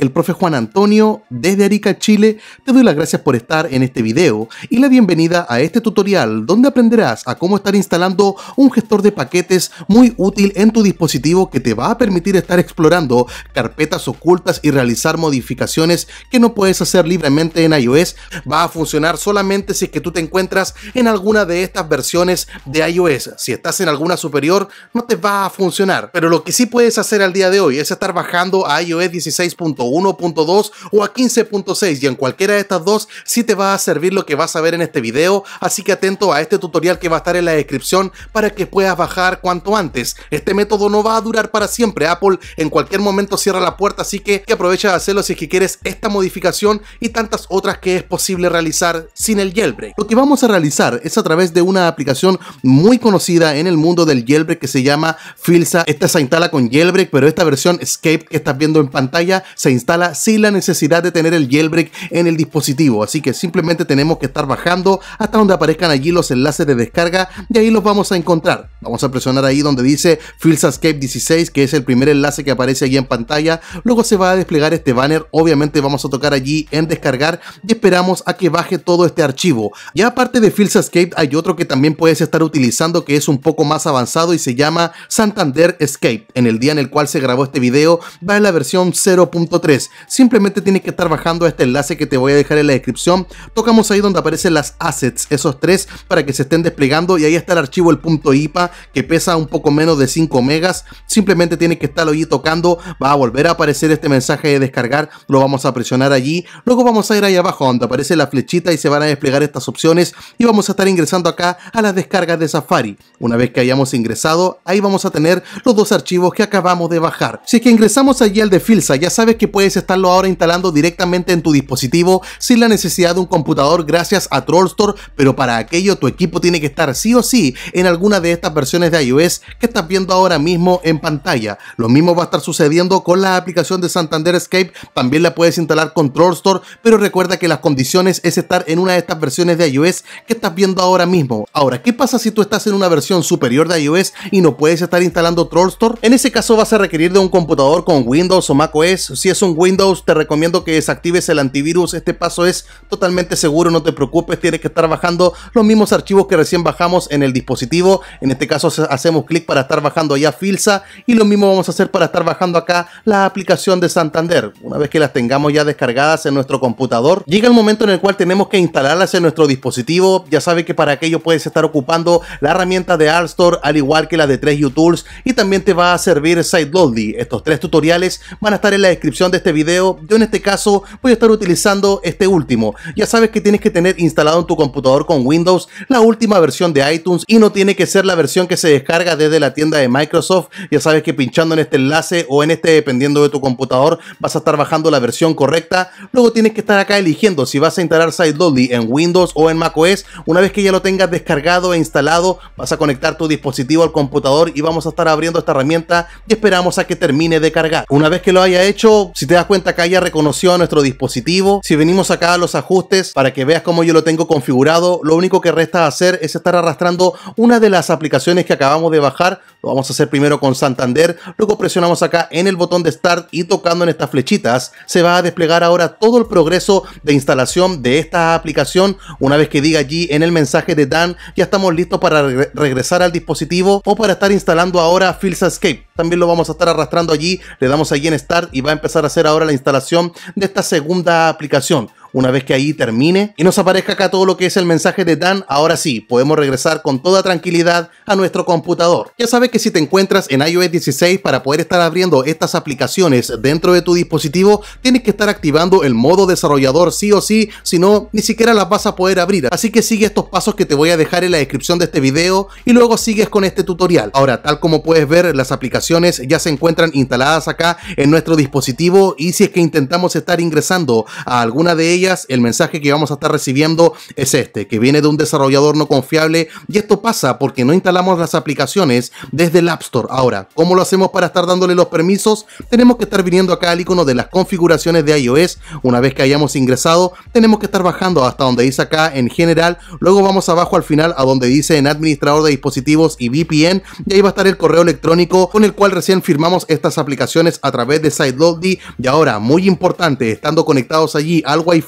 el profe Juan Antonio desde Arica, Chile, te doy las gracias por estar en este video y la bienvenida a este tutorial donde aprenderás a cómo estar instalando un gestor de paquetes muy útil en tu dispositivo que te va a permitir estar explorando carpetas ocultas y realizar modificaciones que no puedes hacer libremente en iOS. Va a funcionar solamente si es que tú te encuentras en alguna de estas versiones de iOS. Si estás en alguna superior no te va a funcionar, pero lo que sí puedes hacer al día de hoy es estar bajando a iOS 16.1 1.2 o a 15.6 y en cualquiera de estas dos si te va a servir lo que vas a ver en este video, así que atento a este tutorial que va a estar en la descripción para que puedas bajar cuanto antes. Este método no va a durar para siempre, Apple en cualquier momento cierra la puerta, así que, aprovecha de hacerlo si es que quieres esta modificación y tantas otras que es posible realizar sin el jailbreak. Lo que vamos a realizar es a través de una aplicación muy conocida en el mundo del jailbreak que se llama Filza Esta se instala con jailbreak, pero esta versión Escape que estás viendo en pantalla se instala instala sin la necesidad de tener el jailbreak en el dispositivo, así que simplemente tenemos que estar bajando hasta donde aparezcan allí los enlaces de descarga y ahí los vamos a encontrar. Vamos a presionar ahí donde dice Escape 16, que es el primer enlace que aparece allí en pantalla, luego se va a desplegar este banner, obviamente vamos a tocar allí en descargar y esperamos a que baje todo este archivo. Ya aparte de Escape hay otro que también puedes estar utilizando que es un poco más avanzado y se llama Santander Escape. En el día en el cual se grabó este video va en la versión 0.3 Simplemente tienes que estar bajando este enlace que te voy a dejar en la descripción. Tocamos ahí donde aparecen las assets, esos tres, para que se estén desplegando y ahí está el archivo el punto .ipa que pesa un poco menos de 5 megas. Simplemente tienes que estar ahí tocando, va a volver a aparecer este mensaje de descargar, lo vamos a presionar allí. Luego vamos a ir ahí abajo donde aparece la flechita y se van a desplegar estas opciones y vamos a estar ingresando acá a las descargas de Safari. Una vez que hayamos ingresado, ahí vamos a tener los dos archivos que acabamos de bajar. Si es que ingresamos allí al de Filsa, ya sabes que puedes estarlo ahora instalando directamente en tu dispositivo sin la necesidad de un computador gracias a Trollstore, pero para aquello tu equipo tiene que estar sí o sí en alguna de estas versiones de iOS que estás viendo ahora mismo en pantalla. Lo mismo va a estar sucediendo con la aplicación de Santander Escape, también la puedes instalar con Trollstore, pero recuerda que las condiciones es estar en una de estas versiones de iOS que estás viendo ahora mismo. Ahora, ¿qué pasa si tú estás en una versión superior de iOS y no puedes estar instalando Trollstore? En ese caso vas a requerir de un computador con Windows o macOS si es un Windows, te recomiendo que desactives el antivirus. Este paso es totalmente seguro, no te preocupes, tienes que estar bajando los mismos archivos que recién bajamos en el dispositivo. En este caso hacemos clic para estar bajando ya Filsa y lo mismo vamos a hacer para estar bajando acá la aplicación de Santander. Una vez que las tengamos ya descargadas en nuestro computador, llega el momento en el cual tenemos que instalarlas en nuestro dispositivo. Ya sabes que para aquello puedes estar ocupando la herramienta de Store al igual que la de 3 utools y también te va a servir Sideloadly. Estos tres tutoriales van a estar en la descripción de este video, yo en este caso voy a estar utilizando este último. Ya sabes que tienes que tener instalado en tu computador con Windows la última versión de iTunes y no tiene que ser la versión que se descarga desde la tienda de Microsoft. Ya sabes que pinchando en este enlace o en este dependiendo de tu computador vas a estar bajando la versión correcta. Luego tienes que estar acá eligiendo si vas a instalar SideLoadly en Windows o en macOS. Una vez que ya lo tengas descargado e instalado, vas a conectar tu dispositivo al computador y vamos a estar abriendo esta herramienta y esperamos a que termine de cargar. Una vez que lo haya hecho, si te das cuenta que haya reconoció a nuestro dispositivo. Si venimos acá a los ajustes para que veas cómo yo lo tengo configurado, lo único que resta hacer es estar arrastrando una de las aplicaciones que acabamos de bajar lo vamos a hacer primero con Santander, luego presionamos acá en el botón de Start y tocando en estas flechitas se va a desplegar ahora todo el progreso de instalación de esta aplicación. Una vez que diga allí en el mensaje de Dan, ya estamos listos para regresar al dispositivo o para estar instalando ahora Escape. También lo vamos a estar arrastrando allí, le damos allí en Start y va a empezar a hacer ahora la instalación de esta segunda aplicación una vez que ahí termine y nos aparezca acá todo lo que es el mensaje de Dan, ahora sí, podemos regresar con toda tranquilidad a nuestro computador. Ya sabes que si te encuentras en iOS 16 para poder estar abriendo estas aplicaciones dentro de tu dispositivo, tienes que estar activando el modo desarrollador sí o sí, si no, ni siquiera las vas a poder abrir. Así que sigue estos pasos que te voy a dejar en la descripción de este video y luego sigues con este tutorial. Ahora, tal como puedes ver, las aplicaciones ya se encuentran instaladas acá en nuestro dispositivo y si es que intentamos estar ingresando a alguna de ellas, el mensaje que vamos a estar recibiendo es este, que viene de un desarrollador no confiable y esto pasa porque no instalamos las aplicaciones desde el App Store. Ahora, ¿cómo lo hacemos para estar dándole los permisos? Tenemos que estar viniendo acá al icono de las configuraciones de iOS. Una vez que hayamos ingresado, tenemos que estar bajando hasta donde dice acá en general. Luego vamos abajo al final a donde dice en administrador de dispositivos y VPN y ahí va a estar el correo electrónico con el cual recién firmamos estas aplicaciones a través de SideLoadly. Y ahora, muy importante, estando conectados allí al wi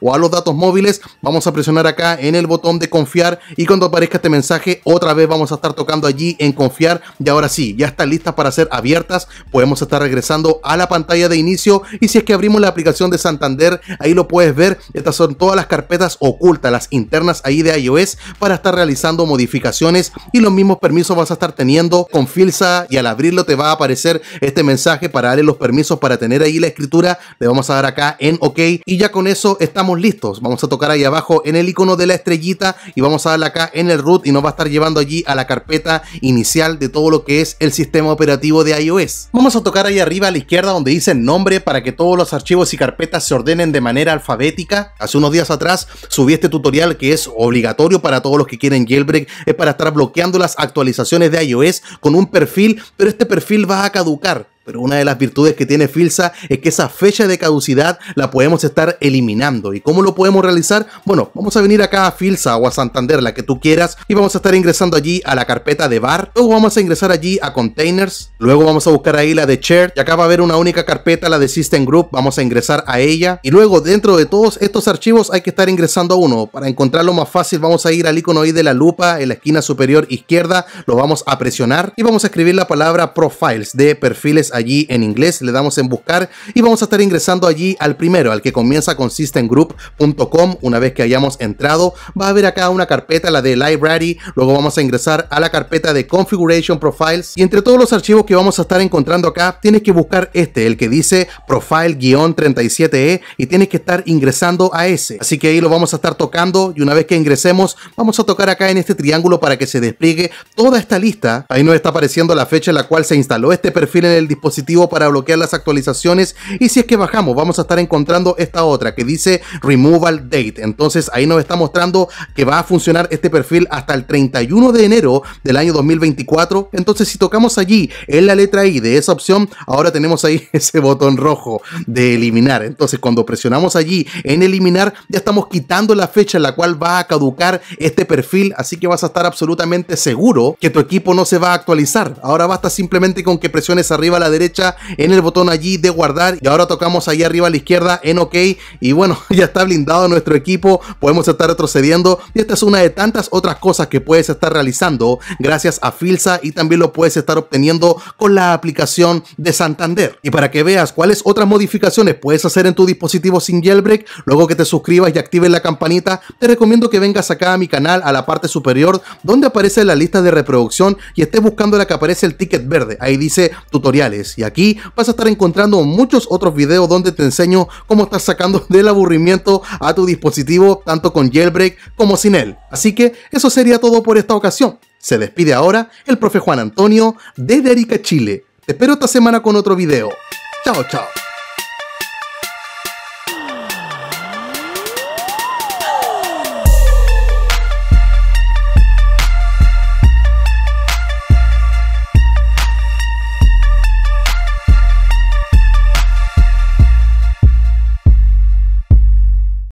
o a los datos móviles, vamos a presionar acá en el botón de confiar y cuando aparezca este mensaje, otra vez vamos a estar tocando allí en confiar y ahora sí, ya están listas para ser abiertas, podemos estar regresando a la pantalla de inicio y si es que abrimos la aplicación de Santander, ahí lo puedes ver, estas son todas las carpetas ocultas, las internas ahí de iOS para estar realizando modificaciones y los mismos permisos vas a estar teniendo con Filsa y al abrirlo te va a aparecer este mensaje para darle los permisos para tener ahí la escritura, le vamos a dar acá en OK y ya con eso estamos listos. Vamos a tocar ahí abajo en el icono de la estrellita y vamos a darle acá en el root y nos va a estar llevando allí a la carpeta inicial de todo lo que es el sistema operativo de iOS. Vamos a tocar ahí arriba a la izquierda donde dice nombre para que todos los archivos y carpetas se ordenen de manera alfabética. Hace unos días atrás subí este tutorial que es obligatorio para todos los que quieren jailbreak. Es para estar bloqueando las actualizaciones de iOS con un perfil, pero este perfil va a caducar. Pero una de las virtudes que tiene Filsa es que esa fecha de caducidad la podemos estar eliminando. ¿Y cómo lo podemos realizar? Bueno, vamos a venir acá a Filsa o a Santander, la que tú quieras, y vamos a estar ingresando allí a la carpeta de bar. Luego vamos a ingresar allí a containers. Luego vamos a buscar ahí la de Chair. Y acá va a haber una única carpeta, la de system group. Vamos a ingresar a ella. Y luego dentro de todos estos archivos hay que estar ingresando a uno. Para encontrarlo más fácil vamos a ir al icono ahí de la lupa en la esquina superior izquierda. Lo vamos a presionar y vamos a escribir la palabra profiles de perfiles allí en inglés, le damos en buscar y vamos a estar ingresando allí al primero, al que comienza con systemgroup.com. Una vez que hayamos entrado, va a haber acá una carpeta, la de library, luego vamos a ingresar a la carpeta de configuration profiles y entre todos los archivos que vamos a estar encontrando acá, tienes que buscar este, el que dice profile-37e e y tienes que estar ingresando a ese. Así que ahí lo vamos a estar tocando y una vez que ingresemos, vamos a tocar acá en este triángulo para que se despliegue toda esta lista. Ahí nos está apareciendo la fecha en la cual se instaló este perfil en el dispositivo para bloquear las actualizaciones. Y si es que bajamos, vamos a estar encontrando esta otra que dice Removal Date. Entonces ahí nos está mostrando que va a funcionar este perfil hasta el 31 de enero del año 2024. Entonces si tocamos allí en la letra I de esa opción, ahora tenemos ahí ese botón rojo de eliminar. Entonces cuando presionamos allí en eliminar, ya estamos quitando la fecha en la cual va a caducar este perfil. Así que vas a estar absolutamente seguro que tu equipo no se va a actualizar. Ahora basta simplemente con que presiones arriba la derecha en el botón allí de guardar y ahora tocamos ahí arriba a la izquierda en OK y bueno, ya está blindado nuestro equipo, podemos estar retrocediendo y esta es una de tantas otras cosas que puedes estar realizando gracias a Filsa y también lo puedes estar obteniendo con la aplicación de Santander. Y para que veas cuáles otras modificaciones puedes hacer en tu dispositivo sin jailbreak, luego que te suscribas y actives la campanita, te recomiendo que vengas acá a mi canal a la parte superior donde aparece la lista de reproducción y estés buscando la que aparece el ticket verde, ahí dice tutoriales y aquí vas a estar encontrando muchos otros videos donde te enseño cómo estás sacando del aburrimiento a tu dispositivo tanto con jailbreak como sin él. Así que eso sería todo por esta ocasión. Se despide ahora el profe Juan Antonio de Erika Chile. Te espero esta semana con otro video. Chao, chao.